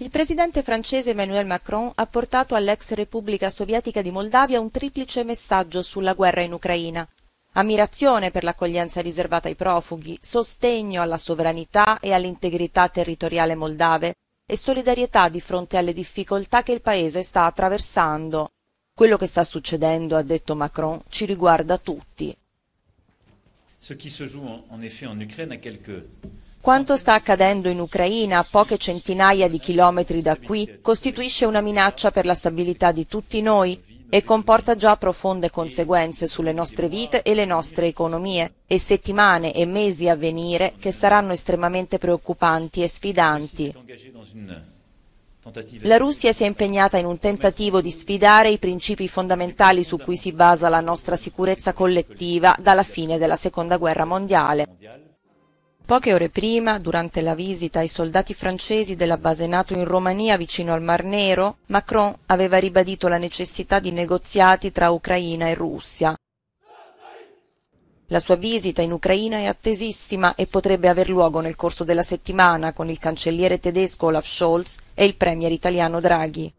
Il presidente francese Emmanuel Macron ha portato all'ex Repubblica Sovietica di Moldavia un triplice messaggio sulla guerra in Ucraina. Ammirazione per l'accoglienza riservata ai profughi, sostegno alla sovranità e all'integrità territoriale moldave e solidarietà di fronte alle difficoltà che il paese sta attraversando. Quello che sta succedendo, ha detto Macron, ci riguarda tutti. Ce qui se joue en effet en Ukraine a quelques quanto sta accadendo in Ucraina, a poche centinaia di chilometri da qui, costituisce una minaccia per la stabilità di tutti noi e comporta già profonde conseguenze sulle nostre vite e le nostre economie, e settimane e mesi a venire che saranno estremamente preoccupanti e sfidanti. La Russia si è impegnata in un tentativo di sfidare i principi fondamentali su cui si basa la nostra sicurezza collettiva dalla fine della Seconda Guerra Mondiale. Poche ore prima, durante la visita ai soldati francesi della base NATO in Romania vicino al Mar Nero, Macron aveva ribadito la necessità di negoziati tra Ucraina e Russia. La sua visita in Ucraina è attesissima e potrebbe aver luogo nel corso della settimana con il cancelliere tedesco Olaf Scholz e il premier italiano Draghi.